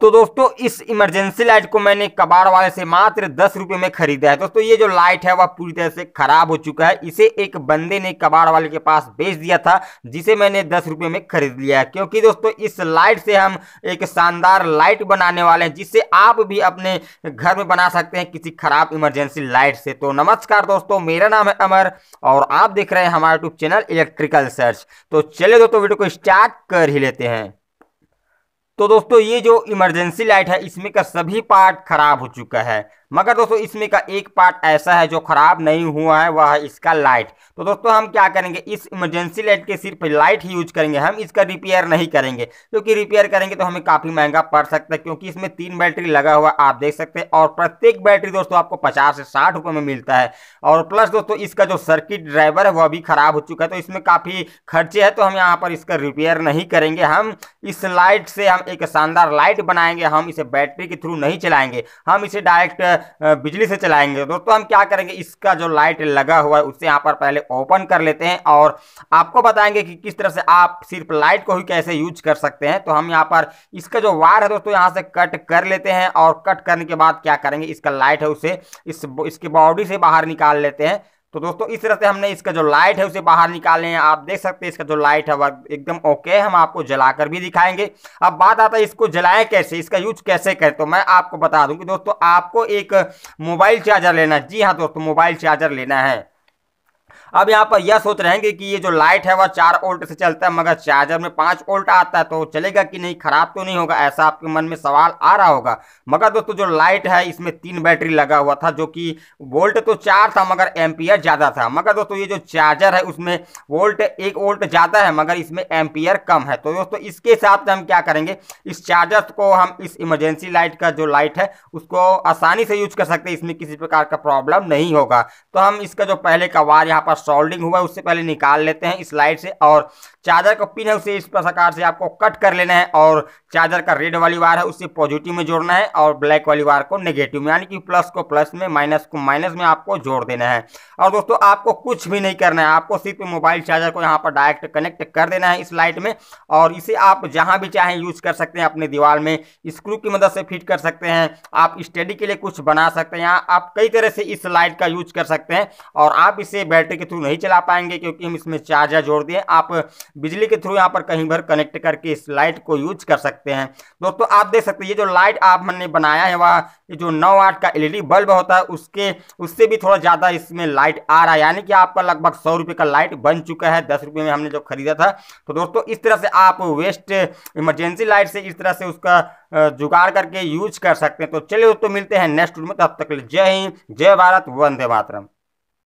तो दोस्तों इस इमरजेंसी लाइट को मैंने कबाड़ वाले से मात्र दस रुपये में खरीदा है दोस्तों ये जो लाइट है वह पूरी तरह से खराब हो चुका है इसे एक बंदे ने कबाड़ वाले के पास बेच दिया था जिसे मैंने दस रुपये में खरीद लिया है क्योंकि दोस्तों इस लाइट से हम एक शानदार लाइट बनाने वाले हैं जिससे आप भी अपने घर में बना सकते हैं किसी खराब इमरजेंसी लाइट से तो नमस्कार दोस्तों मेरा नाम है अमर और आप देख रहे हैं हमारा यूट्यूब चैनल इलेक्ट्रिकल सर्च तो चलिए दोस्तों वीडियो को स्टार्ट कर ही लेते हैं तो दोस्तों ये जो इमरजेंसी लाइट है इसमें का सभी पार्ट खराब हो चुका है मगर दोस्तों इसमें का एक पार्ट ऐसा है जो खराब नहीं हुआ है वह है इसका लाइट तो दोस्तों हम क्या करेंगे इस इमरजेंसी लाइट के सिर्फ लाइट ही यूज करेंगे हम इसका रिपेयर नहीं करेंगे क्योंकि तो रिपेयर करेंगे तो हमें काफ़ी महंगा पड़ सकता है क्योंकि इसमें तीन बैटरी लगा हुआ आप देख सकते हैं और प्रत्येक बैटरी दोस्तों आपको पचास से साठ रुपये में मिलता है और प्लस दोस्तों इसका जो सर्किट ड्राइवर है वह भी खराब हो चुका है तो इसमें काफ़ी खर्चे है तो हम यहाँ पर इसका रिपेयर नहीं करेंगे हम इस लाइट से हम एक शानदार लाइट बनाएंगे हम इसे बैटरी के थ्रू नहीं चलाएंगे हम इसे डायरेक्ट बिजली से चलाएंगे दोस्तों हम क्या करेंगे इसका जो लाइट लगा हुआ है उसे यहाँ पर पहले ओपन कर लेते हैं और आपको बताएंगे कि किस तरह से आप सिर्फ लाइट को ही कैसे यूज कर सकते हैं तो हम यहाँ पर इसका जो वायर है दोस्तों यहाँ से कट कर लेते हैं और कट करने के बाद क्या करेंगे इसका लाइट है उसे इस इसकी बॉडी से बाहर निकाल लेते हैं तो दोस्तों इस तरह से हमने इसका जो लाइट है उसे बाहर निकाले हैं आप देख सकते हैं इसका जो लाइट है वह एकदम ओके है हम आपको जलाकर भी दिखाएंगे अब बात आता है इसको जलाए कैसे इसका यूज कैसे करें तो मैं आपको बता दूं कि दोस्तों आपको एक मोबाइल चार्जर लेना है जी हाँ दोस्तों मोबाइल चार्जर लेना है अब यहाँ पर यह सोच रहे हैं कि ये जो लाइट है वह चार ओल्ट से चलता है मगर चार्जर में पाँच ओल्ट आता है तो चलेगा कि नहीं खराब तो नहीं होगा ऐसा आपके मन में सवाल आ रहा होगा मगर दोस्तों जो लाइट है इसमें तीन बैटरी लगा हुआ था जो कि वोल्ट तो चार था मगर एम्पियर ज़्यादा था मगर दोस्तों ये जो चार्जर है उसमें वोल्ट एक वोल्ट ज़्यादा है मगर इसमें एम्पियर कम है तो दोस्तों इसके हिसाब से हम क्या करेंगे इस चार्जर को हम इस इमरजेंसी लाइट का जो लाइट है उसको आसानी से यूज कर सकते हैं इसमें किसी प्रकार का प्रॉब्लम नहीं होगा तो हम इसका जो पहले का वार यहाँ पर सोल्डिंग हुआ है उससे पहले निकाल लेते हैं इस लाइट से और चार्जर का पिन है उसे इस प्रकार से आपको कट कर लेना है और चार्जर का रेड वाली वार है उसे पॉजिटिव में जोड़ना है और ब्लैक वाली वार को नेगेटिव में यानी कि प्लस को प्लस में माइनस को माइनस में आपको जोड़ देना है और दोस्तों आपको कुछ भी नहीं करना है आपको सिर्फ मोबाइल चार्जर को यहाँ पर डायरेक्ट कनेक्ट कर देना है इस लाइट में और इसे आप जहाँ भी चाहें यूज कर सकते हैं अपने दीवार में स्क्रू की मदद से फिट कर सकते हैं आप स्टडी के लिए कुछ बना सकते हैं आप कई तरह से इस लाइट का यूज कर सकते हैं और आप इसे बैटरी के थ्रू नहीं चला पाएंगे क्योंकि हम इसमें चार्जर जोड़ दिए आप बिजली के थ्रू यहाँ पर कहीं भर कनेक्ट करके इस लाइट को यूज कर सकते हैं दोस्तों आप देख सकते हैं ये जो लाइट आप मैंने बनाया है वह जो नौ आठ का एलईडी बल्ब होता है उसके उससे भी थोड़ा ज़्यादा इसमें लाइट आ रहा है यानी कि आपका लगभग सौ रुपये का लाइट बन चुका है दस रुपये में हमने जो खरीदा था तो दोस्तों इस तरह से आप वेस्ट इमरजेंसी लाइट से इस तरह से उसका जुगाड़ करके यूज कर सकते हैं तो चलिए दोस्तों मिलते हैं नेक्स्ट रूम में तब तक जय हिंद जय भारत वंदे मातरम